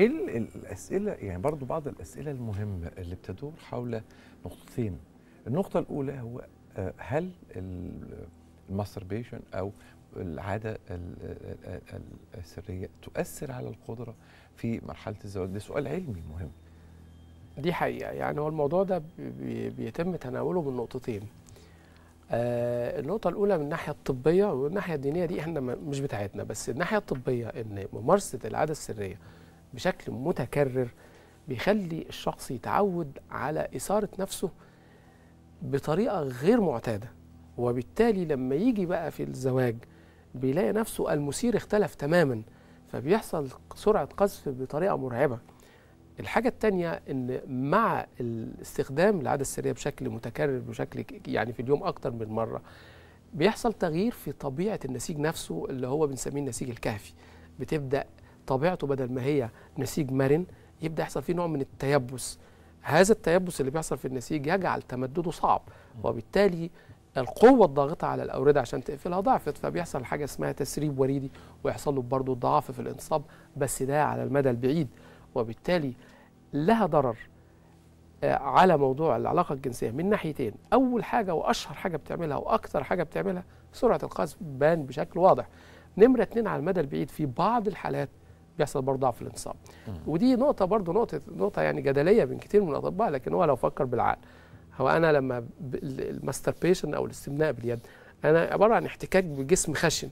ايه الاسئله يعني برضو بعض الاسئله المهمه اللي بتدور حول نقطتين النقطه الاولى هو آه، هل الماستربيشن او العاده السريه تؤثر على القدره في مرحله الزواج ده سؤال علمي مهم دي حقيقه يعني هو الموضوع ده بيتم تناوله من نقطتين آه النقطة الأولى من الناحية الطبية والناحية الدينية دي احنا مش بتاعتنا بس الناحية الطبية إن ممارسة العادة السرية بشكل متكرر بيخلي الشخص يتعود على إثارة نفسه بطريقة غير معتادة وبالتالي لما يجي بقى في الزواج بيلاقي نفسه المثير اختلف تماما فبيحصل سرعة قذف بطريقة مرعبة الحاجة التانية إن مع استخدام العادة السرية بشكل متكرر بشكل يعني في اليوم أكتر من مرة بيحصل تغيير في طبيعة النسيج نفسه اللي هو بنسميه النسيج الكهفي بتبدأ طبيعته بدل ما هي نسيج مرن يبدا يحصل فيه نوع من التيبس هذا التيبس اللي بيحصل في النسيج يجعل تمدده صعب وبالتالي القوة الضاغطة على الأوردة عشان تقفلها ضعفت فبيحصل حاجة اسمها تسريب وريدي ويحصل له برضه ضعف في الانصاب بس ده على المدى البعيد وبالتالي لها ضرر آه، على موضوع العلاقة الجنسية من ناحيتين أول حاجة وأشهر حاجة بتعملها وأكثر حاجة بتعملها سرعة القذف بان بشكل واضح نمرة اتنين على المدى البعيد في بعض الحالات بيحصل برضه ضعف الانتصاب ودي نقطه برضه نقطه نقطه يعني جدليه بين كتير من الاطباء لكن هو لو فكر بالعقل هو انا لما الماستربيشن او الاستمناء باليد انا عباره عن احتكاك بجسم خشن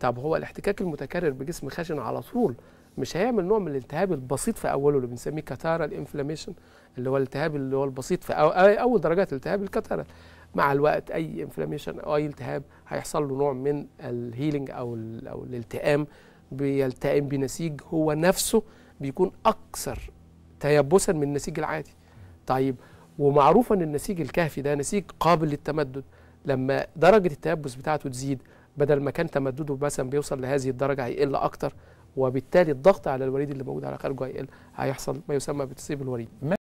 طب هو الاحتكاك المتكرر بجسم خشن على طول مش هيعمل نوع من الالتهاب البسيط في اوله اللي بنسميه كتارا الانفلاميشن اللي هو الالتهاب اللي هو البسيط في اول درجات الالتهاب الكتارا مع الوقت اي انفلاميشن او اي التهاب هيحصل له نوع من الهيلينج او او الالتئام بيلتئم بنسيج هو نفسه بيكون اكثر تيبسا من النسيج العادي طيب ومعروف ان النسيج الكهفي ده نسيج قابل للتمدد لما درجه التيبس بتاعته تزيد بدل ما كان تمدده مثلا بيوصل لهذه الدرجه هيقل اكتر وبالتالي الضغط على الوريد اللي موجود على خارجه هيقل هيحصل ما يسمى بتصيب الوريد